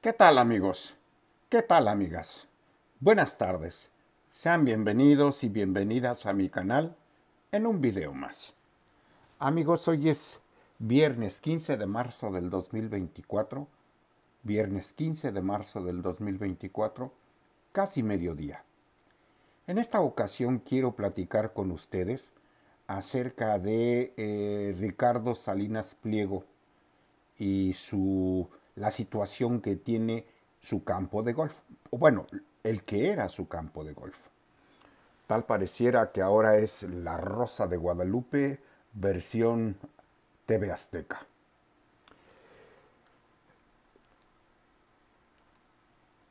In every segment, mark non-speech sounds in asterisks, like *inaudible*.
¿Qué tal amigos? ¿Qué tal amigas? Buenas tardes. Sean bienvenidos y bienvenidas a mi canal en un video más. Amigos, hoy es viernes 15 de marzo del 2024. Viernes 15 de marzo del 2024, casi mediodía. En esta ocasión quiero platicar con ustedes acerca de eh, Ricardo Salinas Pliego y su la situación que tiene su campo de golf, o bueno, el que era su campo de golf. Tal pareciera que ahora es la Rosa de Guadalupe versión TV Azteca.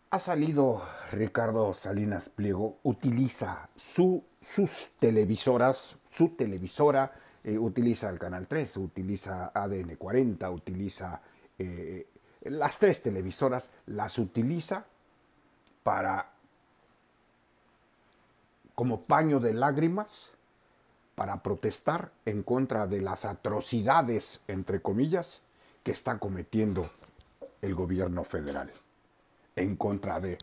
Ha salido Ricardo Salinas Pliego, utiliza su, sus televisoras, su televisora, eh, utiliza el Canal 3, utiliza ADN 40, utiliza eh, las tres televisoras las utiliza para como paño de lágrimas para protestar en contra de las atrocidades, entre comillas, que está cometiendo el gobierno federal, en contra de,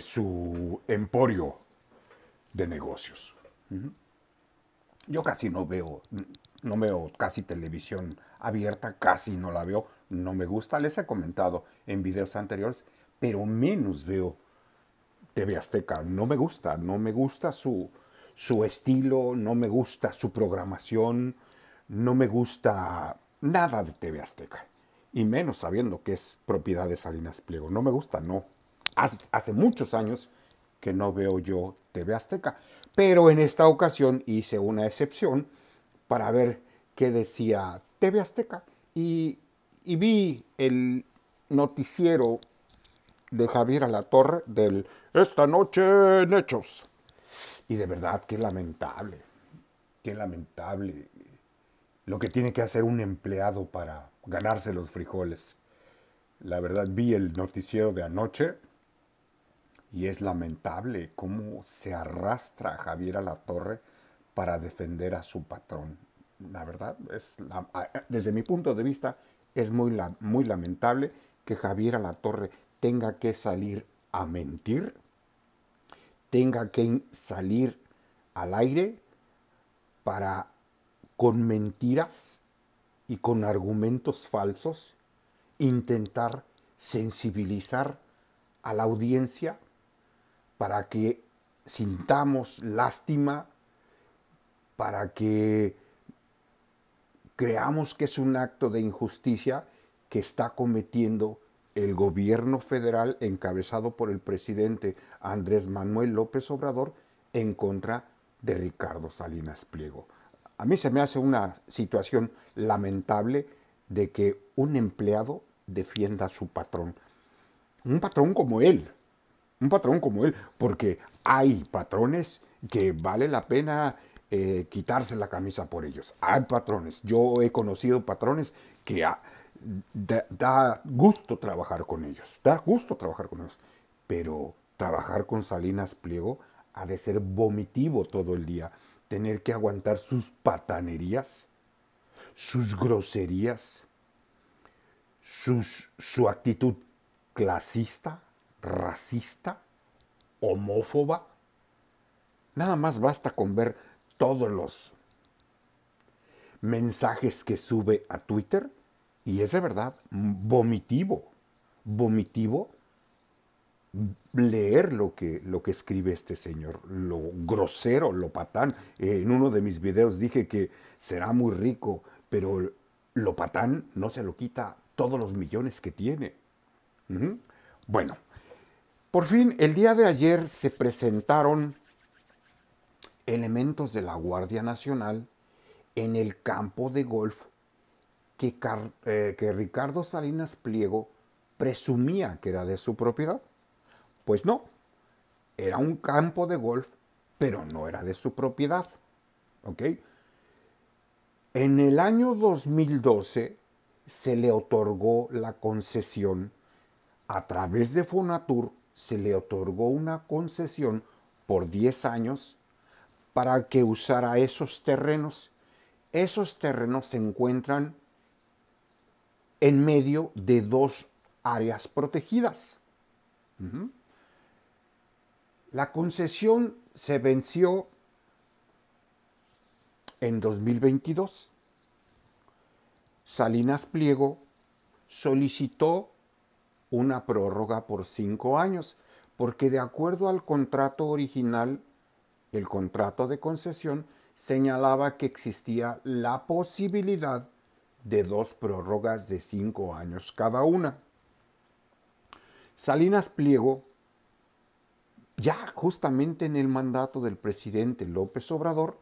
su emporio de negocios. Yo casi no veo, no veo casi televisión abierta, casi no la veo, no me gusta, les he comentado en videos anteriores, pero menos veo TV Azteca, no me gusta, no me gusta su, su estilo, no me gusta su programación, no me gusta nada de TV Azteca, y menos sabiendo que es propiedad de Salinas Pliego, no me gusta, no. Hace, hace muchos años que no veo yo TV Azteca, pero en esta ocasión hice una excepción para ver qué decía TV Azteca y y vi el noticiero de Javier Alatorre del Esta noche en Hechos. Y de verdad, qué lamentable, qué lamentable lo que tiene que hacer un empleado para ganarse los frijoles. La verdad, vi el noticiero de anoche y es lamentable cómo se arrastra a Javier Alatorre para defender a su patrón. La verdad, es desde mi punto de vista, es muy, muy lamentable que Javier Alatorre tenga que salir a mentir, tenga que salir al aire para con mentiras y con argumentos falsos intentar sensibilizar a la audiencia para que sintamos lástima, para que creamos que es un acto de injusticia que está cometiendo el gobierno federal encabezado por el presidente Andrés Manuel López Obrador en contra de Ricardo Salinas Pliego. A mí se me hace una situación lamentable de que un empleado defienda a su patrón. Un patrón como él, un patrón como él, porque hay patrones que vale la pena eh, quitarse la camisa por ellos. Hay patrones, yo he conocido patrones que da, gusto trabajar con ellos, da gusto trabajar con ellos, pero trabajar con Salinas Pliego ha de ser vomitivo todo el día, tener que aguantar sus patanerías, sus groserías, su actitud clasista, racista, homófoba. Nada más basta con ver todos los mensajes que sube a Twitter y es de verdad vomitivo, vomitivo leer lo que, lo que escribe este señor, lo grosero, lo patán. en uno de mis videos dije que será muy rico, pero lo patán no se lo quita todos los millones que tiene. Bueno, por fin el día de ayer se presentaron elementos de la Guardia Nacional en el campo de golf que, eh, que Ricardo Salinas Pliego presumía que era de su propiedad. Pues no, era un campo de golf, pero no era de su propiedad. En el año 2012 se le otorgó la concesión, a través de Fonatur se le otorgó una concesión por 10 años para que usara esos terrenos. Esos terrenos se encuentran en medio de dos áreas protegidas. La concesión se venció en 2022. Salinas Pliego solicitó una prórroga por cinco años, porque de acuerdo al contrato original el contrato de concesión señalaba que existía la posibilidad de dos prórrogas de cinco años cada una. Salinas Pliego, ya justamente en el mandato del presidente López Obrador,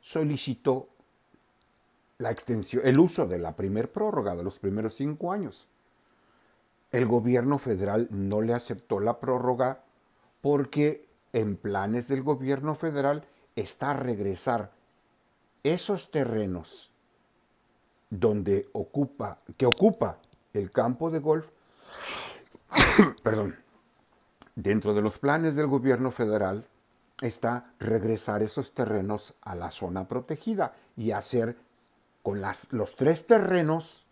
solicitó la extensión, el uso de la primer prórroga de los primeros cinco años. El gobierno federal no le aceptó la prórroga porque en planes del gobierno federal está regresar esos terrenos donde ocupa, que ocupa el campo de golf, *coughs* perdón, dentro de los planes del gobierno federal está regresar esos terrenos a la zona protegida y hacer con las, los tres terrenos,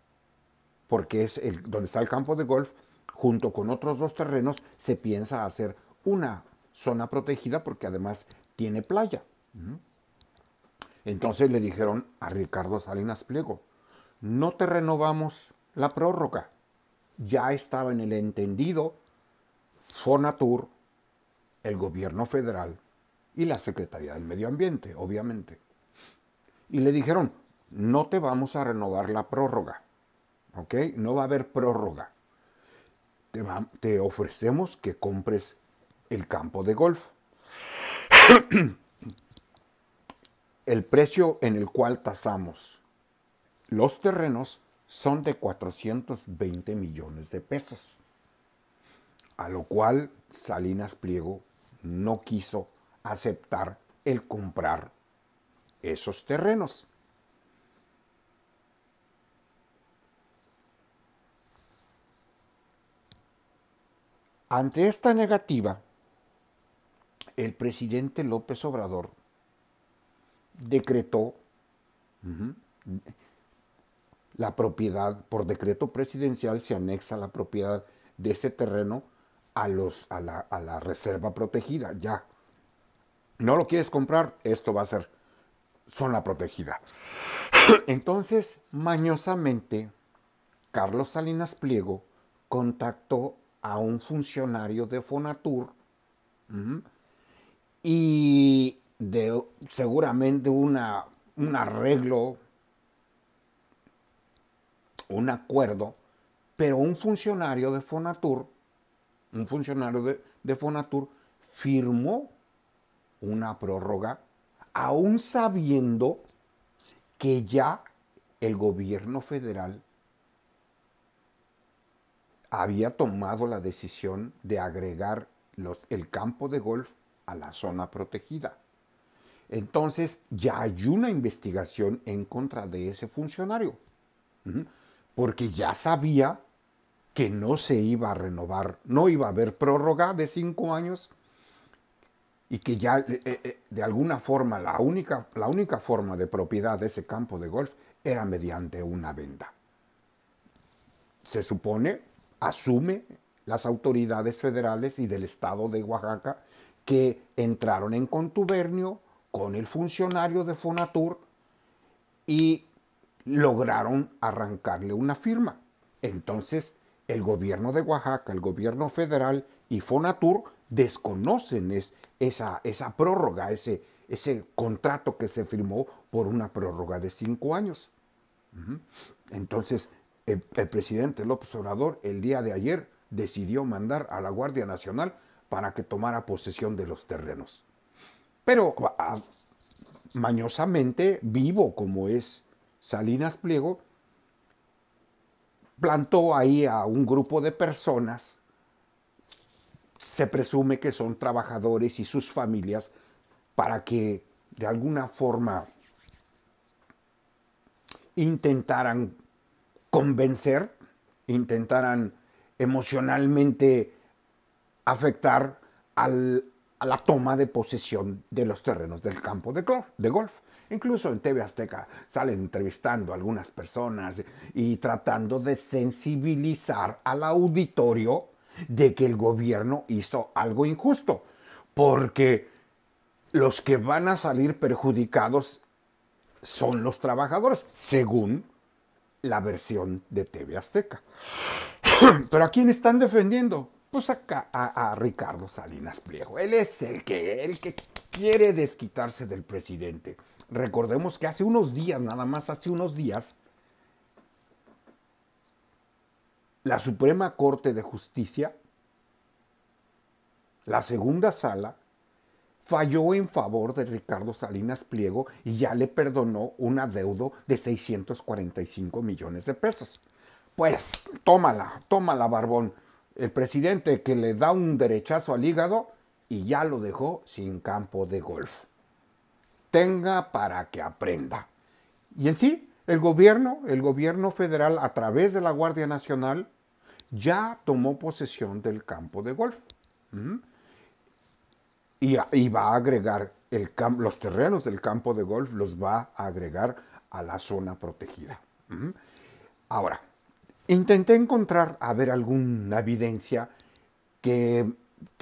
porque es el, donde está el campo de golf, junto con otros dos terrenos, se piensa hacer una zona protegida porque además tiene playa. Entonces le dijeron a Ricardo Salinas Pliego, no te renovamos la prórroga. Ya estaba en el entendido Fonatur, el gobierno federal y la Secretaría del Medio Ambiente, obviamente. Y le dijeron, no te vamos a renovar la prórroga, No va a haber prórroga. Te, te ofrecemos que compres el campo de golf. *clears throat* el precio en el cual tasamos los terrenos son de 420 millones de pesos, a lo cual Salinas Pliego no quiso aceptar el comprar esos terrenos. Ante esta negativa, el presidente López Obrador decretó la propiedad, por decreto presidencial se anexa la propiedad de ese terreno a, los, a, la, reserva protegida, ya. No lo quieres comprar, esto va a ser zona protegida. Entonces, mañosamente, Carlos Salinas Pliego contactó a un funcionario de Fonatur, y seguramente un arreglo, un acuerdo, pero un funcionario de Fonatur, un funcionario de, Fonatur firmó una prórroga, aún sabiendo que ya el gobierno federal había tomado la decisión de agregar el campo de golf a la zona protegida. Entonces ya hay una investigación en contra de ese funcionario, porque ya sabía que no se iba a renovar, no iba a haber prórroga de cinco años y que ya eh, eh, eh, de alguna forma la única, la única forma de propiedad de ese campo de golf era mediante una venta. Se supone, asume las autoridades federales y del estado de Oaxaca que entraron en contubernio con el funcionario de Fonatur y lograron arrancarle una firma. Entonces, el gobierno de Oaxaca, el gobierno federal y Fonatur desconocen esa, esa prórroga, ese, ese contrato que se firmó por una prórroga de cinco años. Entonces, el, el presidente López Obrador el día de ayer decidió mandar a la Guardia Nacional para que tomara posesión de los terrenos. Pero ah, ah, mañosamente, vivo como es Salinas Pliego, plantó ahí a un grupo de personas, se presume que son trabajadores y sus familias, para que de alguna forma intentaran convencer, intentaran emocionalmente afectar a la toma de posesión de los terrenos del campo de golf, de golf. Incluso en TV Azteca salen entrevistando a algunas personas y tratando de sensibilizar al auditorio de que el gobierno hizo algo injusto, porque los que van a salir perjudicados son los trabajadores, según la versión de TV Azteca. *clears throat* Pero ¿a quién están defendiendo? pues acá a, Ricardo Salinas Pliego. Él es el que, el que quiere desquitarse del presidente. Recordemos que hace unos días, nada más hace unos días, la Suprema Corte de Justicia, la segunda sala, falló en favor de Ricardo Salinas Pliego y ya le perdonó un adeudo de 645 millones de pesos. Pues tómala, tómala, Barbón el presidente que le da un derechazo al hígado y ya lo dejó sin campo de golf. Tenga para que aprenda. Y en sí, el gobierno, el gobierno federal a través de la Guardia Nacional ya tomó posesión del campo de golf. Y, va a agregar los terrenos del campo de golf, los va a agregar a la zona protegida. Ahora, Intenté encontrar, a ver, alguna evidencia que,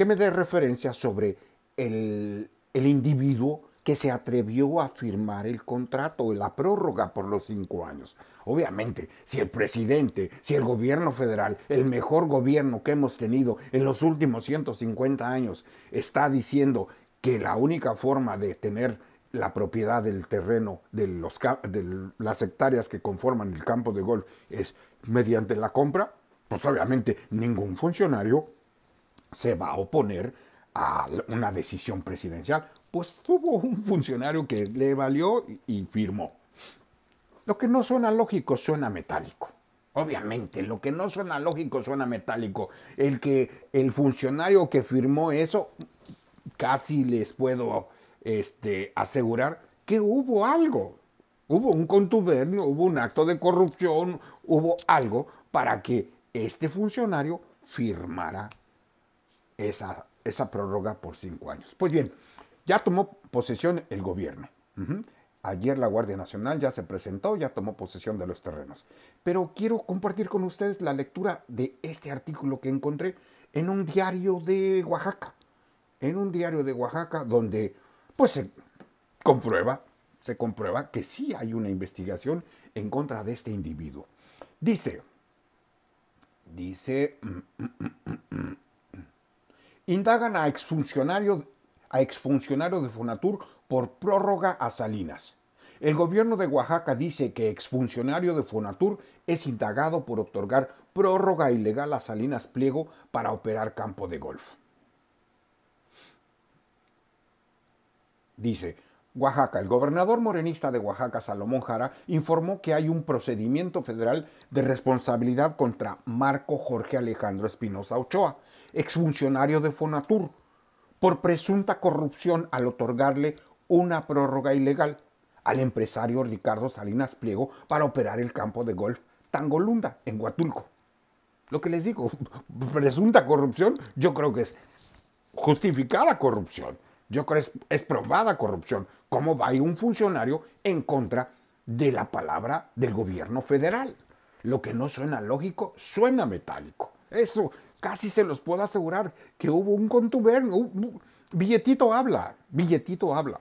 me dé referencia sobre el, el individuo que se atrevió a firmar el contrato, la prórroga por los cinco años. Obviamente, si el presidente, si el gobierno federal, el mejor gobierno que hemos tenido en los últimos 150 años, está diciendo que la única forma de tener la propiedad del terreno, de, los, de las hectáreas que conforman el campo de golf, es mediante la compra, pues obviamente ningún funcionario se va a oponer a una decisión presidencial. Pues hubo un funcionario que le valió y firmó. Lo que no suena lógico suena metálico. Obviamente, lo que no suena lógico suena metálico. El que el funcionario que firmó eso, casi les puedo este, asegurar que hubo algo. Hubo un contubernio, hubo un acto de corrupción, hubo algo para que este funcionario firmara esa, esa prórroga por cinco años. Pues bien, ya tomó posesión el gobierno. Ayer la Guardia Nacional ya se presentó, ya tomó posesión de los terrenos. Pero quiero compartir con ustedes la lectura de este artículo que encontré en un diario de Oaxaca. En un diario de Oaxaca donde pues se comprueba se comprueba que sí hay una investigación en contra de este individuo. Dice, dice, mm, mm, mm, indagan a exfuncionario a de Fonatur por prórroga a Salinas. El gobierno de Oaxaca dice que exfuncionario de Fonatur es indagado por otorgar prórroga ilegal a Salinas Pliego para operar campo de golf. Dice, Oaxaca. El gobernador morenista de Oaxaca, Salomón Jara, informó que hay un procedimiento federal de responsabilidad contra Marco Jorge Alejandro Espinosa Ochoa, exfuncionario de Fonatur, por presunta corrupción al otorgarle una prórroga ilegal al empresario Ricardo Salinas Pliego para operar el campo de golf Tangolunda, en Huatulco. Lo que les digo, *laughs* presunta corrupción, yo creo que es justificada corrupción. Yo creo que es, probada corrupción. ¿Cómo va a ir un funcionario en contra de la palabra del gobierno federal? Lo que no suena lógico, suena metálico. Eso, casi se los puedo asegurar que hubo un contubernio. billetito habla, billetito habla.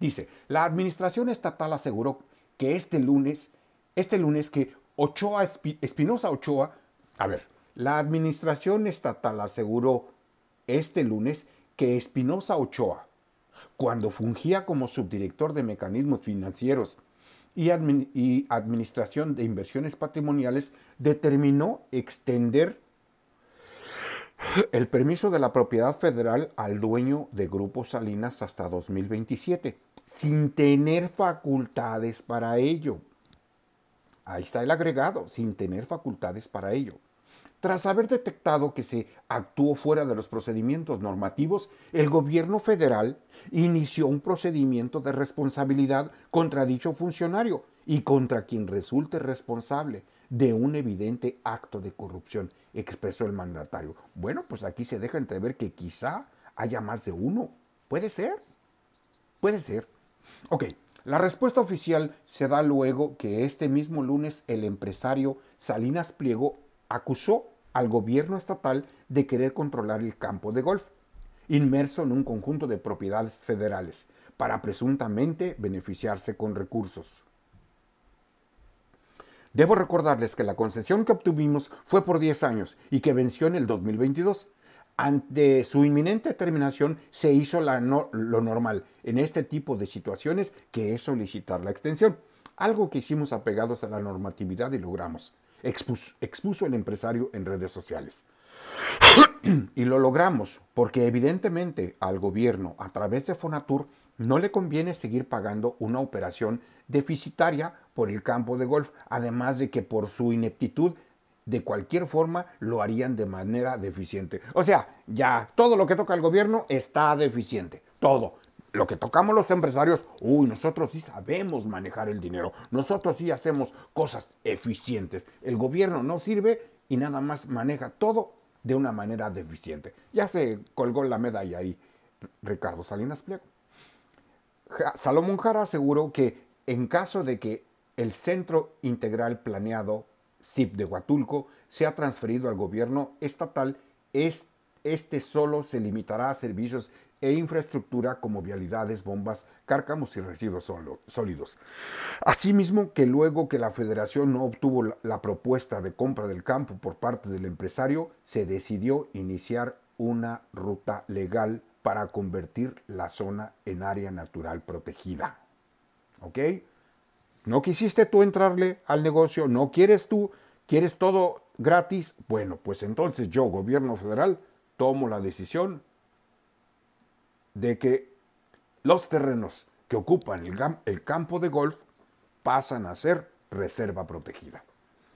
Dice, la administración estatal aseguró que este lunes, este lunes que Ochoa, Espinosa Ochoa, a ver, la administración estatal aseguró este lunes que Espinosa Ochoa, cuando fungía como subdirector de mecanismos financieros y, administración de inversiones patrimoniales, determinó extender el permiso de la propiedad federal al dueño de Grupo Salinas hasta 2027, sin tener facultades para ello. Ahí está el agregado, sin tener facultades para ello. Tras haber detectado que se actuó fuera de los procedimientos normativos, el gobierno federal inició un procedimiento de responsabilidad contra dicho funcionario y contra quien resulte responsable de un evidente acto de corrupción, expresó el mandatario. Bueno, pues aquí se deja entrever que quizá haya más de uno. ¿Puede ser? Puede ser. Ok, la respuesta oficial se da luego que este mismo lunes el empresario Salinas Pliego acusó al gobierno estatal de querer controlar el campo de golf, inmerso en un conjunto de propiedades federales, para presuntamente beneficiarse con recursos. Debo recordarles que la concesión que obtuvimos fue por 10 años y que venció en el 2022. Ante su inminente terminación se hizo lo normal en este tipo de situaciones que es solicitar la extensión, algo que hicimos apegados a la normatividad y logramos expuso, el empresario en redes sociales. *clears throat* y lo logramos, porque evidentemente al gobierno, a través de Fonatur, no le conviene seguir pagando una operación deficitaria por el campo de golf, además de que por su ineptitud, de cualquier forma, lo harían de manera deficiente. O sea, ya todo lo que toca al gobierno está deficiente, todo lo que tocamos los empresarios, uy, nosotros sí sabemos manejar el dinero, nosotros sí hacemos cosas eficientes. El gobierno no sirve y nada más maneja todo de una manera deficiente. Ya se colgó la medalla ahí Ricardo Salinas Pliego. Salomón Jara aseguró que en caso de que el centro integral planeado CIP de Huatulco sea transferido al gobierno estatal, este solo se limitará a servicios e infraestructura como vialidades, bombas, cárcamos y residuos sólidos. Asimismo, que luego que la federación no obtuvo la propuesta de compra del campo por parte del empresario, se decidió iniciar una ruta legal para convertir la zona en área natural protegida. ¿Ok? No quisiste tú entrarle al negocio, no quieres tú, quieres todo gratis. Bueno, pues entonces yo, gobierno federal, tomo la decisión de que los terrenos que ocupan el, campo de golf pasan a ser reserva protegida.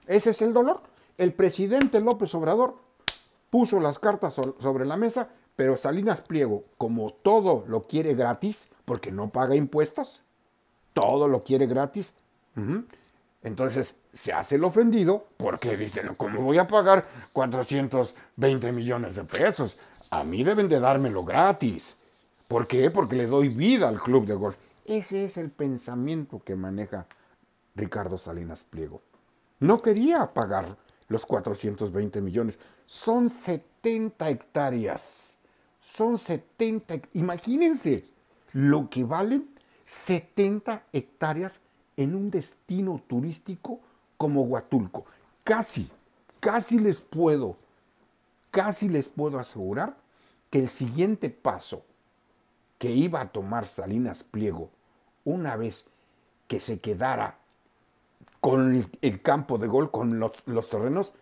Ese es el dolor. El presidente López Obrador puso las cartas sobre la mesa, pero Salinas Pliego, como todo lo quiere gratis, porque no paga impuestos, todo lo quiere gratis, entonces se hace el ofendido porque dicen, ¿cómo voy a pagar 420 millones de pesos? A mí deben de dármelo gratis. ¿Por qué? Porque le doy vida al club de golf. Ese es el pensamiento que maneja Ricardo Salinas Pliego. No quería pagar los 420 millones. Son 70 hectáreas. Son 70. Imagínense lo que valen 70 hectáreas en un destino turístico como Huatulco. Casi, casi les puedo, casi les puedo asegurar que el siguiente paso que iba a tomar Salinas Pliego una vez que se quedara con el campo de gol, con los, terrenos,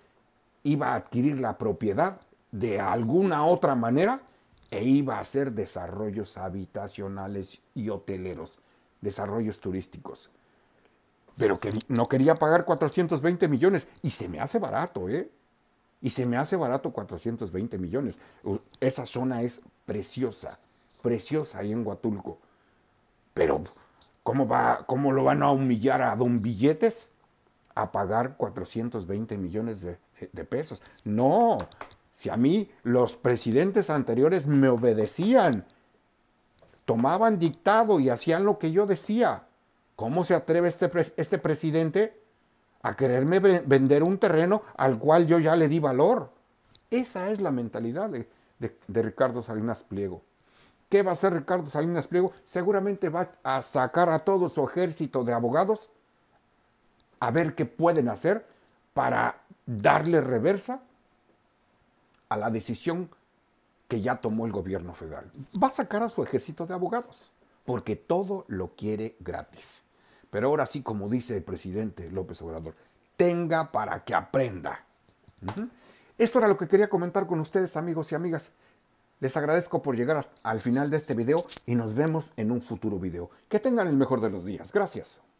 iba a adquirir la propiedad de alguna otra manera e iba a hacer desarrollos habitacionales y hoteleros, desarrollos turísticos. Pero que no quería pagar 420 millones y se me hace barato, ¿eh? Y se me hace barato 420 millones. Esa zona es preciosa preciosa ahí en Huatulco. Pero, ¿cómo, va, ¿cómo lo van a humillar a Don Billetes a pagar 420 millones de, pesos? No, si a mí los presidentes anteriores me obedecían, tomaban dictado y hacían lo que yo decía, ¿cómo se atreve este, este presidente a quererme vender un terreno al cual yo ya le di valor? Esa es la mentalidad de Ricardo Salinas Pliego. ¿Qué va a hacer Ricardo Salinas Pliego? Seguramente va a sacar a todo su ejército de abogados a ver qué pueden hacer para darle reversa a la decisión que ya tomó el gobierno federal. Va a sacar a su ejército de abogados, porque todo lo quiere gratis. Pero ahora sí, como dice el presidente López Obrador, tenga para que aprenda. Eso era lo que quería comentar con ustedes, amigos y amigas. Les agradezco por llegar al final de este video y nos vemos en un futuro video. Que tengan el mejor de los días. Gracias.